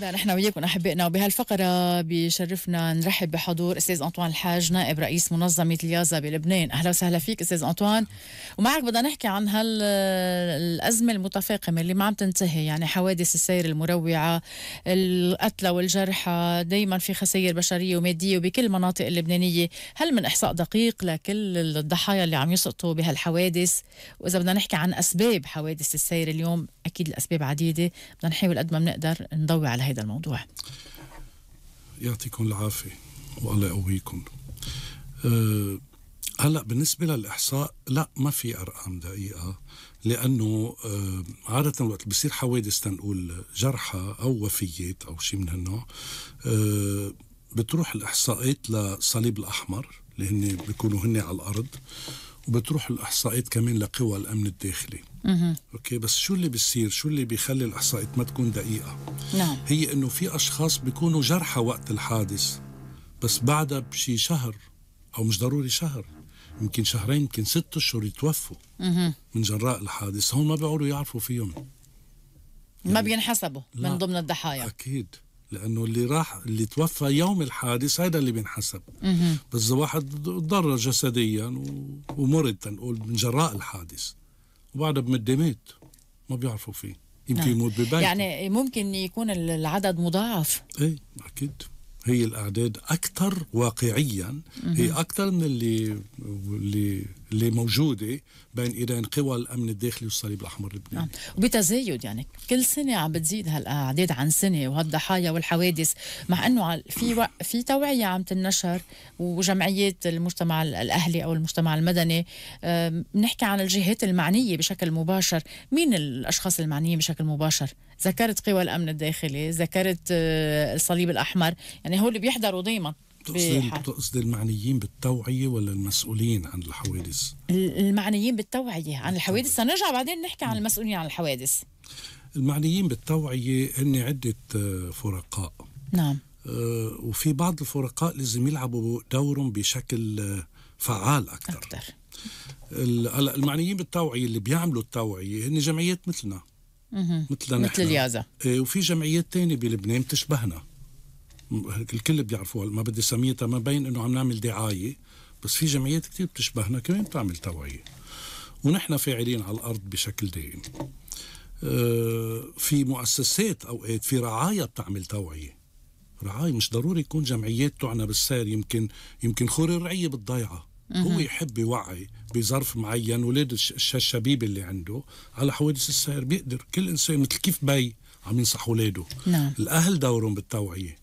اذا نحن وياكم احبائنا وبهالفقره بشرفنا نرحب بحضور استاذ انطوان الحاج نائب رئيس منظمه اليازا بلبنان اهلا وسهلا فيك استاذ انطوان ومعك بدنا نحكي عن هالازمه المتفاقمه اللي ما عم تنتهي يعني حوادث السير المروعه القتلى والجرحى دائما في خسائر بشريه وماديه وبكل المناطق اللبنانيه هل من احصاء دقيق لكل الضحايا اللي عم يسقطوا بهالحوادث واذا بدنا نحكي عن اسباب حوادث السير اليوم اكيد الاسباب عديده بدنا نحاول قد ما بنقدر نضوي على هذا الموضوع يعطيكم العافيه والله يقويكم أه هلا بالنسبه للاحصاء لا ما في ارقام دقيقه لانه أه عاده وقت بصير حوادث تنقول جرحى او وفيات او شيء من هالنوع أه بتروح الاحصاءات للصليب الاحمر اللي هن بيكونوا هن على الارض وبتروح الاحصاءات كمان لقوى الامن الداخلي اوكي بس شو اللي بيصير شو اللي بيخلي الاحصائيات ما تكون دقيقه نعم هي انه في اشخاص بيكونوا جرحى وقت الحادث بس بعدها بشي شهر او مش ضروري شهر يمكن شهرين يمكن ست اشهر يتوفوا من جراء الحادث هون ما بيقعدوا يعرفوا فيهم يعني ما بينحسبوا من ضمن الضحايا اكيد لانه اللي راح اللي توفى يوم الحادث هذا اللي بينحسب بس واحد ضر جسديا ومرض تنقول من جراء الحادث وبعدها بمدامات ما بيعرفوا فيه يمكن نعم. يموت ببيته يعني ممكن يكون العدد مضاعف ايه اكيد هي الاعداد اكثر واقعيا هي اكثر من اللي اللي اللي موجوده بين ايدين قوى الامن الداخلي والصليب الاحمر اللبناني نعم. وبتزايد يعني كل سنه عم بتزيد هالاعداد عن سنه وهالضحايا والحوادث مع انه في و... في توعيه عم تنشر وجمعيات المجتمع الاهلي او المجتمع المدني بنحكي عن الجهات المعنيه بشكل مباشر مين الاشخاص المعنيين بشكل مباشر ذكرت قوى الامن الداخلي ذكرت آه، الصليب الاحمر يعني هو اللي بيحضروا دائما تقصدي تقصد المعنيين بالتوعية ولا المسؤولين عن الحوادث؟ المعنيين بالتوعية عن الحوادث سنرجع بعدين نحكي عن المسؤولين عن الحوادث المعنيين بالتوعية هن عدة آه، فرقاء نعم آه، وفي بعض الفرقاء لازم يلعبوا دورهم بشكل آه، فعال أكثر, أكثر. المعنيين بالتوعية اللي بيعملوا التوعية هن جمعيات مثلنا مثلنا مثل اليازا إيه، وفي جمعيات تانية بلبنان بتشبهنا الكل بيعرفوها ما بدي سميتها ما بين انه عم نعمل دعايه بس في جمعيات كثير بتشبهنا كمان بتعمل توعيه ونحن فاعلين على الارض بشكل دائم آه، في مؤسسات اوقات في رعايا بتعمل توعيه رعاية مش ضروري يكون جمعيات تعنى بالسير يمكن يمكن خور الرعية بالضيعة هو يحب يوعي بظرف معين ولاد الشبيب اللي عنده على حوادث السير بيقدر كل انسان مثل كيف بي عم ينصح اولاده نعم. الاهل دورهم بالتوعيه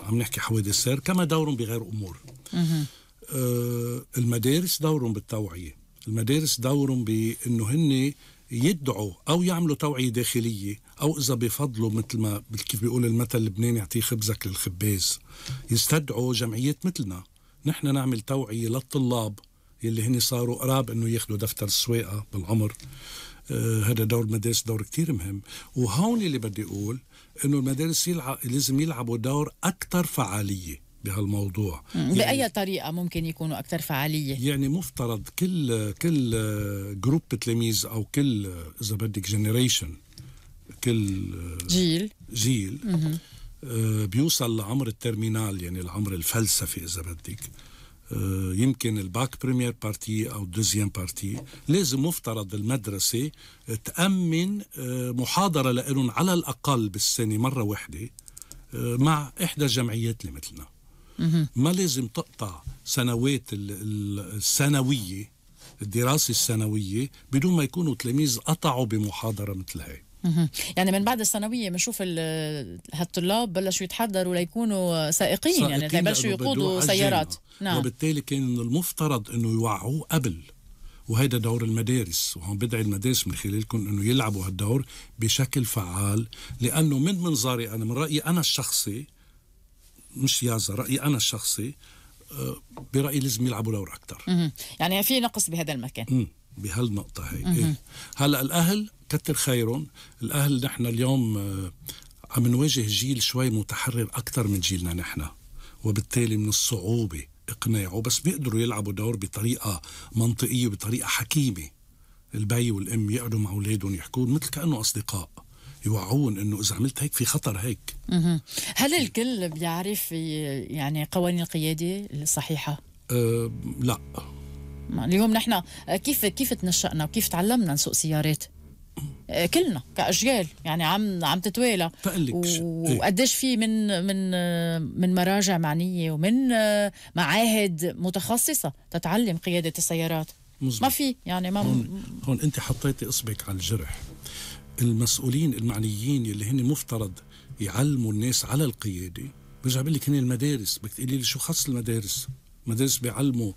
عم نحكي حوادث سير كما دورهم بغير امور آه المدارس دورهم بالتوعيه المدارس دورهم بانه هن يدعوا او يعملوا توعيه داخليه او اذا بفضلوا مثل ما كيف بيقول المثل اللبناني اعطيه خبزك للخباز يستدعوا جمعيات مثلنا نحن نعمل توعيه للطلاب يلي هن صاروا قراب انه ياخذوا دفتر السواقه بالعمر آه، هذا دور المدارس دور كتير مهم وهون اللي بدي أقول أنه المدارس يلعب لازم يلعبوا دور أكثر فعالية بهالموضوع يعني بأي طريقة ممكن يكونوا أكثر فعالية؟ يعني مفترض كل كل جروب تلاميذ أو كل إذا بدك جنريشن كل جيل جيل آه، بيوصل لعمر الترمينال يعني العمر الفلسفي إذا بدك آه، يمكن الباك بريمير بارتي أو الدوزيام بارتي لازم مفترض المدرسة تأمن آه، محاضرة لهم على الأقل بالسنة مرة واحدة آه، مع إحدى الجمعيات اللي مثلنا ما لازم تقطع سنوات السنوية الدراسة السنوية بدون ما يكونوا تلاميذ قطعوا بمحاضرة مثل هاي يعني من بعد الثانوية بنشوف هالطلاب بلشوا يتحضروا ليكونوا سائقين, يعني سائقين يعني ليبلشوا يقودوا سيارات نعم وبالتالي كان المفترض انه يوعوه قبل وهذا دور المدارس وهون بدعي المدارس من خلالكم انه يلعبوا هالدور بشكل فعال لانه من منظري انا من رايي انا الشخصي مش يازا رايي انا الشخصي آه، برايي لازم يلعبوا دور اكثر يعني في نقص بهذا المكان بهالنقطة هي إيه؟ هلأ الأهل كتر خيرهم الأهل نحن اليوم آه، عم نواجه جيل شوي متحرر أكثر من جيلنا نحن وبالتالي من الصعوبة إقناعه بس بيقدروا يلعبوا دور بطريقة منطقية وبطريقة حكيمة البي والأم يقعدوا مع أولادهم يحكون مثل كأنه أصدقاء يوعون انه اذا عملت هيك في خطر هيك هل الكل بيعرف يعني قوانين القياده الصحيحه أه لا اليوم نحن آه، كيف كيف تنشأنا وكيف تعلمنا نسوق سيارات آه، كلنا كاجيال يعني عم عم تتوالى إيه. وقديش في من من آه، من مراجع معنيه ومن معاهد متخصصه تتعلم قياده السيارات مزبط. ما في يعني ما هون, هون انت حطيتي اصبعك على الجرح المسؤولين المعنيين اللي هن مفترض يعلموا الناس على القياده برجع بقول لك هن المدارس بدك تقولي لي شو خص المدارس مدارس بيعلموا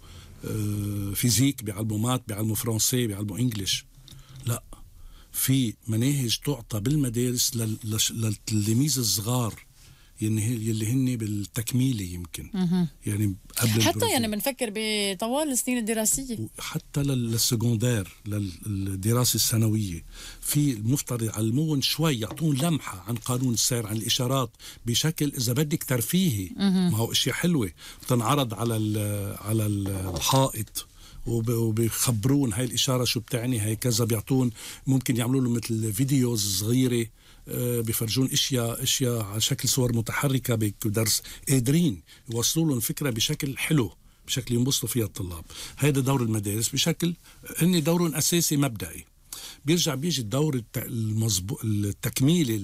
آه، فيزيك بيعلموا مات بيعلموا فرنسي بيعلموا انجلش لا في مناهج تعطى بالمدارس للتلاميذ الصغار يلي هن بالتكميله يمكن مه. يعني قبل حتى يعني بنفكر بطوال السنين الدراسيه حتى للسكوندير للدراسه الثانويه في المفترض يعلمون شوي يعطون لمحه عن قانون السير عن الاشارات بشكل اذا بدك ترفيهي ما هو اشياء حلوه بتنعرض على على الحائط وبيخبرون هاي الإشارة شو بتعني هاي كذا بيعطون ممكن يعملوا لهم مثل فيديوز صغيرة آه، بفرجون اشياء اشياء على شكل صور متحركه بدرس قادرين يوصلوا لهم فكره بشكل حلو بشكل ينبسطوا فيها الطلاب هذا دور المدارس بشكل هن دور اساسي مبدئي بيرجع بيجي الدور المزبو... التكميلي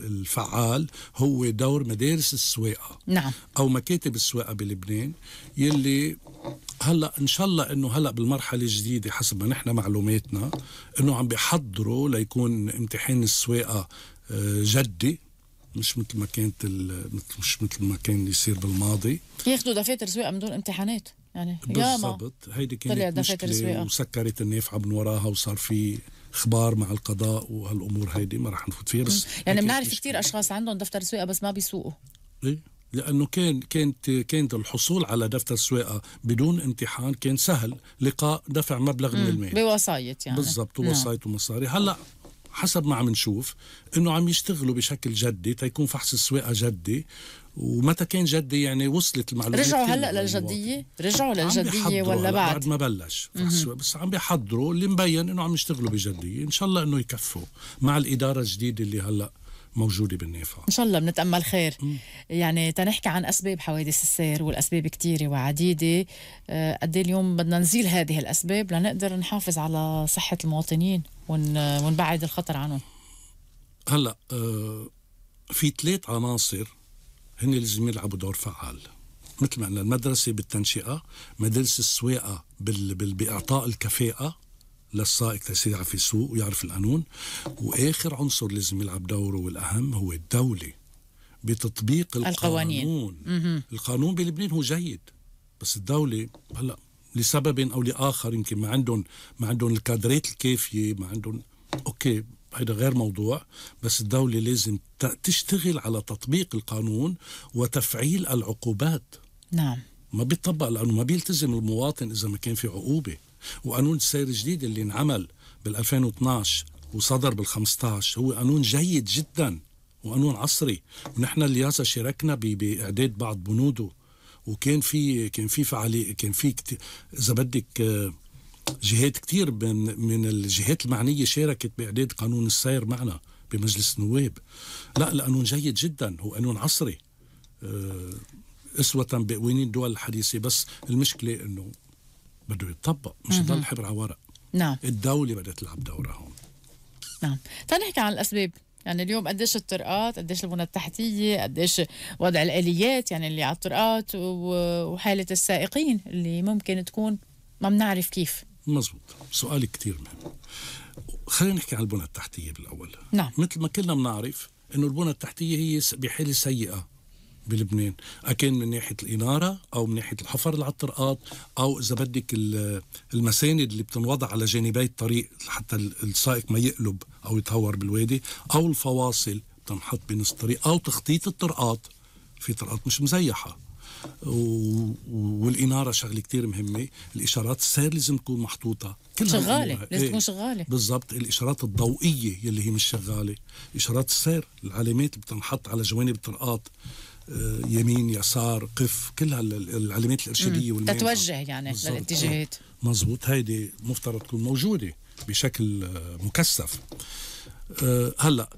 الفعال هو دور مدارس السواقه نعم او مكاتب السواقه بلبنان يلي هلا ان شاء الله انه هلا بالمرحله الجديده حسب ما نحن معلوماتنا انه عم بيحضروا ليكون امتحان السواقه جدي مش مثل ما كانت مش مثل ما كان يصير بالماضي ياخذوا دفاتر سواقه من دون امتحانات يعني بالضبط هيدي كانت مشكله وسكرت النافعه من وراها وصار في اخبار مع القضاء وهالامور هيدي ما رح نفوت فيها بس يعني بنعرف كثير اشخاص عندهم دفتر سواقه بس ما بيسوقوا ايه لانه كان كانت كانت الحصول على دفتر سواقه بدون امتحان كان سهل لقاء دفع مبلغ من المال بوسايط يعني بالضبط وسايط نعم. ومصاري هلا حسب ما عم نشوف انه عم يشتغلوا بشكل جدي تيكون فحص السواقه جدي ومتى كان جدي يعني وصلت المعلومات رجعوا هلا للجديه رجعوا للجديه ولا بعد بعد ما بلش فحص بس عم بيحضروا اللي مبين انه عم يشتغلوا بجديه ان شاء الله انه يكفوا مع الاداره الجديده اللي هلا موجودة بالنافع إن شاء الله بنتأمل خير يعني تنحكي عن أسباب حوادث السير والأسباب كتيرة وعديدة آه، قد إيه اليوم بدنا نزيل هذه الأسباب لنقدر نحافظ على صحة المواطنين ون... ونبعد الخطر عنهم هلا آه في ثلاث عناصر هن لازم يلعبوا دور فعال مثل ما قلنا المدرسة بالتنشئة مدارس السواقة بال... بال... بإعطاء الكفاءة للسائق ليعرف يسوق ويعرف القانون واخر عنصر لازم يلعب دوره والاهم هو الدوله بتطبيق القوانين القانون, القانون بلبنان هو جيد بس الدوله هلا لسبب او لاخر يمكن ما عندهم ما عندهم الكادرات الكافيه ما عندهم اوكي هذا غير موضوع بس الدولة لازم تشتغل على تطبيق القانون وتفعيل العقوبات نعم ما بيطبق لأنه ما بيلتزم المواطن إذا ما كان في عقوبة وقانون السير الجديد اللي انعمل بال 2012 وصدر بال 15 هو قانون جيد جدا وقانون عصري ونحن الياسا شاركنا باعداد بعض بنوده وكان في كان في فعالي كان في اذا بدك آه، جهات كثير من من الجهات المعنيه شاركت باعداد قانون السير معنا بمجلس النواب لا القانون جيد جدا هو قانون عصري آه، أسوة بقوانين الدول الحديثة بس المشكلة أنه بده يتطبق مش يضل حبر على ورق نعم الدولة بدها تلعب دورها هون نعم نحكي عن الأسباب يعني اليوم قديش الطرقات قديش البنى التحتية قديش وضع الآليات يعني اللي على الطرقات وحالة السائقين اللي ممكن تكون ما بنعرف كيف مزبوط سؤال كتير مهم خلينا نحكي عن البنى التحتية بالأول نعم مثل ما كلنا بنعرف انه البنى التحتية هي بحالة سيئة بلبنان أكان من ناحية الإنارة أو من ناحية الحفر على الطرقات أو إذا بدك المساند اللي بتنوضع على جانبي الطريق حتى السائق ما يقلب أو يتهور بالوادي أو الفواصل تنحط بنص الطريق أو تخطيط الطرقات في طرقات مش مزيحة و... والاناره شغله كتير مهمه الاشارات السير لازم تكون محطوطه كلها شغاله لازم تكون إيه، شغاله بالضبط الاشارات الضوئيه يلي هي مش شغاله اشارات السير العلامات اللي بتنحط على جوانب الطرقات آه، يمين يسار قف كل العلامات الارشاديه والمينفع. تتوجه يعني للاتجاهات مزبوط هيدي مفترض تكون موجوده بشكل آه، مكثف آه، هلا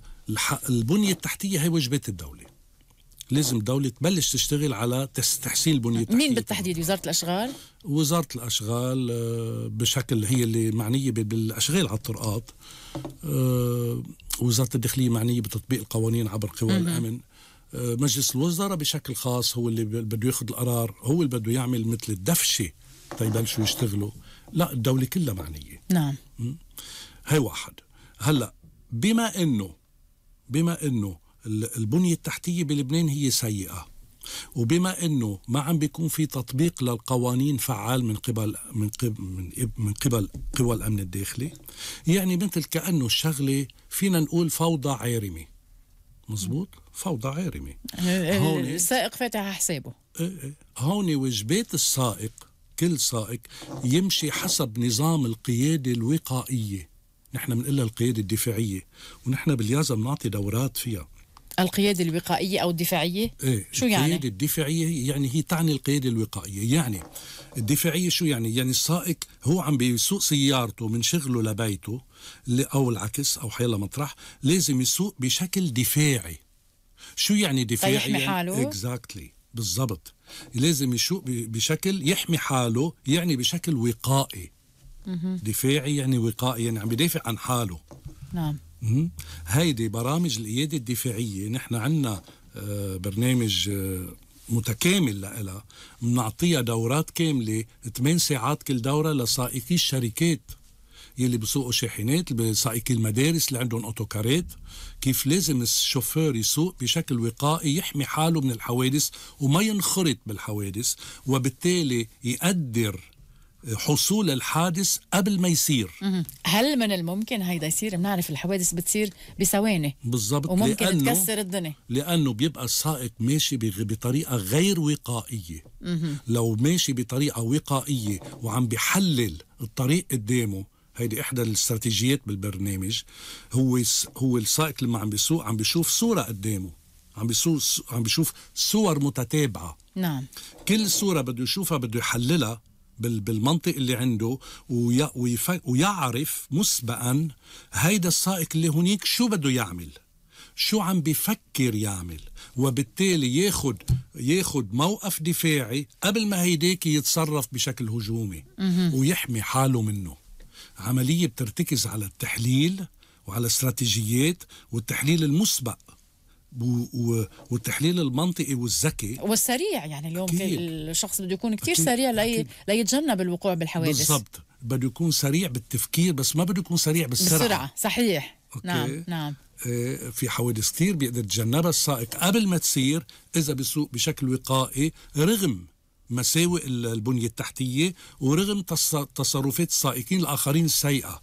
البنيه التحتيه هي واجبات الدوله لازم الدولة تبلش تشتغل على تحسين البنية التحتية مين بالتحديد وزارة الأشغال؟ وزارة الأشغال بشكل هي اللي معنية بالأشغال على الطرقات وزارة الداخلية معنية بتطبيق القوانين عبر قوى الأمن آه، مجلس الوزراء بشكل خاص هو اللي بده ياخذ القرار هو اللي بده يعمل مثل الدفشه تيبلشوا يشتغلوا لا الدوله كلها معنيه نعم هي واحد هلا بما انه بما انه البنيه التحتيه بلبنان هي سيئه وبما انه ما عم بيكون في تطبيق للقوانين فعال من قبل من قبل من قبل قوى الامن الداخلي يعني مثل كانه الشغله فينا نقول فوضى عارمه مزبوط فوضى عارمه آه، هوني السائق فاتح حسابه آه، آه. هوني وجبات السائق كل سائق يمشي حسب نظام القياده الوقائيه نحن بنقولها القياده الدفاعيه ونحن باليازا بنعطي دورات فيها القياده الوقائيه او الدفاعيه ايه شو القيادة يعني القياده الدفاعيه يعني هي تعني القياده الوقائيه يعني الدفاعيه شو يعني يعني السائق هو عم بيسوق سيارته من شغله لبيته او العكس او حيلا مطرح لازم يسوق بشكل دفاعي شو يعني دفاعيا يحمي حاله اكزاكتلي بالضبط لازم يشوق بشكل يحمي حاله يعني بشكل وقائي دفاعي يعني وقائي يعني عم بدافع عن حاله نعم هيدي برامج الإيادة الدفاعية نحن عنا آه، برنامج آه، متكامل لها بنعطيها دورات كاملة 8 ساعات كل دورة لسائقي الشركات يلي بسوقوا شاحنات سائقي المدارس اللي عندهم اوتوكارات كيف لازم الشوفير يسوق بشكل وقائي يحمي حاله من الحوادث وما ينخرط بالحوادث وبالتالي يقدر حصول الحادث قبل ما يصير هل من الممكن هيدا يصير بنعرف الحوادث بتصير بثواني بالضبط وممكن لأنه تكسر الدنيا لانه بيبقى السائق ماشي بطريقه غير وقائيه لو ماشي بطريقه وقائيه وعم بحلل الطريق قدامه هيدي احدى الاستراتيجيات بالبرنامج هو هو السائق لما عم بيسوق عم بيشوف صوره قدامه عم بيشوف عم بيشوف صور متتابعه نعم كل صوره بده يشوفها بده يحللها بالمنطق اللي عنده ويعرف مسبقا هيدا السائق اللي هنيك شو بده يعمل شو عم بفكر يعمل وبالتالي ياخد ياخد موقف دفاعي قبل ما هيداك يتصرف بشكل هجومي ويحمي حاله منه عملية بترتكز على التحليل وعلى استراتيجيات والتحليل المسبق والتحليل المنطقي والذكي والسريع يعني اليوم أكيد. الشخص بده يكون كثير سريع لي ليتجنب الوقوع بالحوادث بالضبط بده يكون سريع بالتفكير بس ما بده يكون سريع بالسرعة بالسرعة صحيح أوكي. نعم نعم آه، في حوادث كثير بيقدر يتجنبها السائق قبل ما تصير اذا بسوق بشكل وقائي رغم مساوئ البنية التحتية ورغم تصرفات السائقين الآخرين السيئة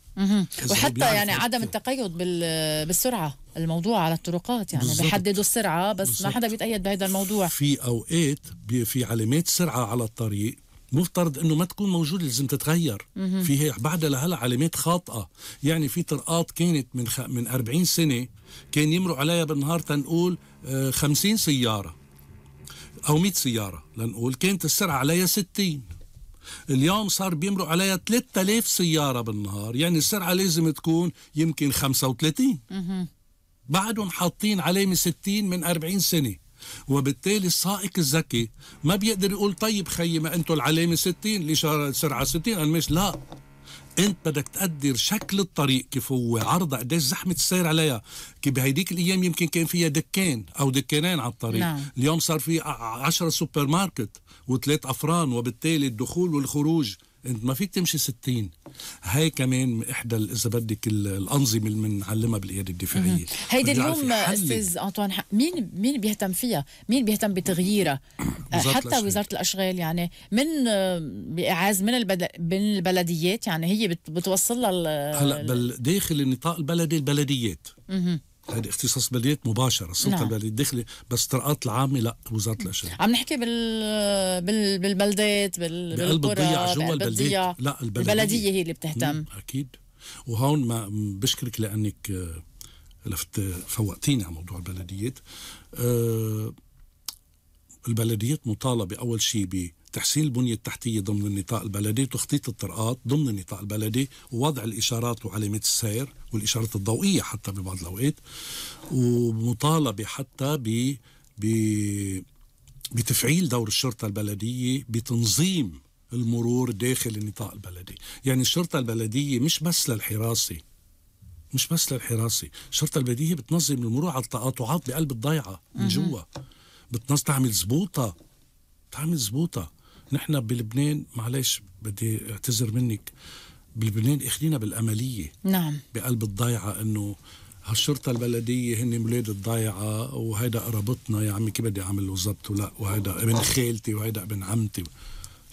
وحتى يعني عدم التقيد بالسرعة الموضوع على الطرقات يعني بالزبط. بحددوا السرعة بس بالزبط. ما حدا بيتقيد بهذا الموضوع في أوقات في علامات سرعة على الطريق مفترض انه ما تكون موجوده لازم تتغير في بعدها لهلا علامات خاطئه يعني في طرقات كانت من خ... من 40 سنه كان يمروا عليها بالنهار تنقول 50 آه، سياره أو 100 سيارة لنقول كانت السرعة عليها 60 اليوم صار بيمرق عليها 3000 سيارة بالنهار يعني السرعة لازم تكون يمكن 35 بعدهم حاطين علامة 60 من 40 سنة وبالتالي السائق الذكي ما بيقدر يقول طيب خيي ما انتم العلامه 60 ليش سرعه 60 انا مش لا انت بدك تقدر شكل الطريق كيف هو عرضها قديش زحمه السير عليها كي بهيديك الايام يمكن كان فيها دكان او دكانين على الطريق نعم. اليوم صار في 10 سوبر ماركت وثلاث افران وبالتالي الدخول والخروج انت ما فيك تمشي 60 هاي كمان احدى اذا بدك الانظمه اللي بنعلمها بالقياده الدفاعيه هيدي اليوم استاذ انطوان مين مين بيهتم فيها مين بيهتم بتغييرها حتى الأشغال. وزاره الاشغال يعني من باعاز من من البلديات يعني هي بتوصل لها هلا داخل النطاق البلدي البلديات هذه اختصاص بلديات مباشره السلطه نعم. البلديه الداخلي بس الطرقات العامه لا وزاره الاشياء عم نحكي بال, بال... بالبلدات بال... بقلب الضيع جوا البلديه لا البلديه البلديه هي اللي بتهتم مم. اكيد وهون ما بشكرك لانك آه، لفت آه، فوقتيني على موضوع البلديات أه البلديات مطالبه اول شيء تحسين البنية التحتية ضمن النطاق البلدي وتخطيط الطرقات ضمن النطاق البلدي ووضع الإشارات وعلامات السير والإشارات الضوئية حتى ببعض الأوقات ومطالبة حتى ب بتفعيل دور الشرطة البلدية بتنظيم المرور داخل النطاق البلدي يعني الشرطة البلدية مش بس للحراسة مش بس للحراسة الشرطة البلدية بتنظم المرور على التقاطعات بقلب الضيعة من جوا بتنظم تعمل زبوطة تعمل زبوطة نحن بلبنان معلش بدي اعتذر منك بلبنان اخذينا بالامليه نعم بقلب الضيعه انه هالشرطه البلديه هن ولاد الضيعه وهيدا قرابتنا يا عمي كيف بدي اعمل له زبط ولا وهيدا ابن خالتي وهيدا ابن عمتي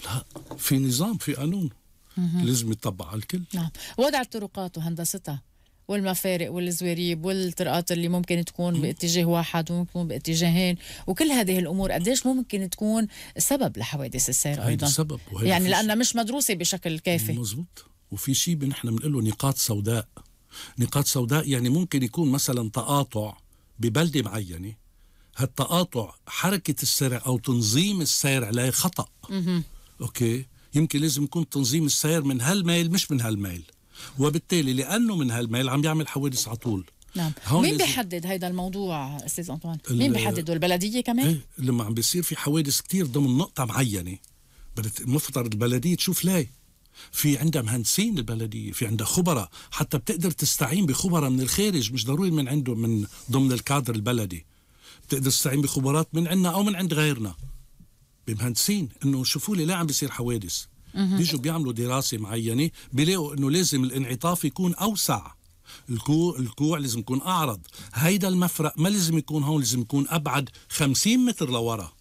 لا في نظام في قانون لازم يطبق على الكل نعم وضع الطرقات وهندستها والمفارق والزواريب والطرقات اللي ممكن تكون باتجاه واحد وممكن تكون باتجاهين وكل هذه الامور قديش ممكن تكون سبب لحوادث السير ايضا سبب يعني لانها مش مدروسه بشكل كافي مزبوط وفي شيء نحن بنقول نقاط سوداء نقاط سوداء يعني ممكن يكون مثلا تقاطع ببلده معينه هالتقاطع حركه السرع او تنظيم السير عليه خطا اوكي يمكن لازم يكون تنظيم السير من هالميل مش من هالميل وبالتالي لانه من هالمال عم يعمل حوادث على طول نعم هون مين بيحدد هذا الموضوع استاذ انطوان مين بيحدد البلديه كمان ايه لما عم بيصير في حوادث كتير ضمن نقطه معينه مفترض البلديه تشوف ليه في عندها مهندسين البلديه في عندها خبراء حتى بتقدر تستعين بخبراء من الخارج مش ضروري من عنده من ضمن الكادر البلدي بتقدر تستعين بخبرات من عندنا او من عند غيرنا بمهندسين انه شوفوا لي ليه عم بيصير حوادث بيجوا بيعملوا دراسه معينه بيلاقوا انه لازم الانعطاف يكون اوسع الكوع الكوع لازم يكون اعرض هيدا المفرق ما لازم يكون هون لازم يكون ابعد 50 متر لورا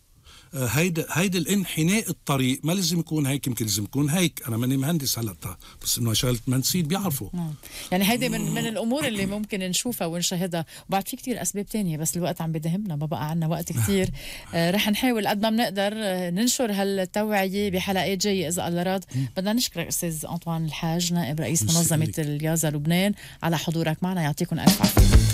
هيدا هيدا الانحناء الطريق ما لازم يكون هيك يمكن لازم يكون هيك انا ماني مهندس هلا بس انه شغله منسيد بيعرفوا نعم. يعني هيدي من من الامور اللي ممكن نشوفها ونشاهدها وبعد في كتير اسباب تانية بس الوقت عم بدهمنا ما بقى عنا وقت كتير آه، رح نحاول قد ما بنقدر آه، ننشر هالتوعيه بحلقات جايه اذا الله راد بدنا نشكرك استاذ انطوان الحاج نائب رئيس منظمه اليازا لبنان على حضورك معنا يعطيكم الف عافيه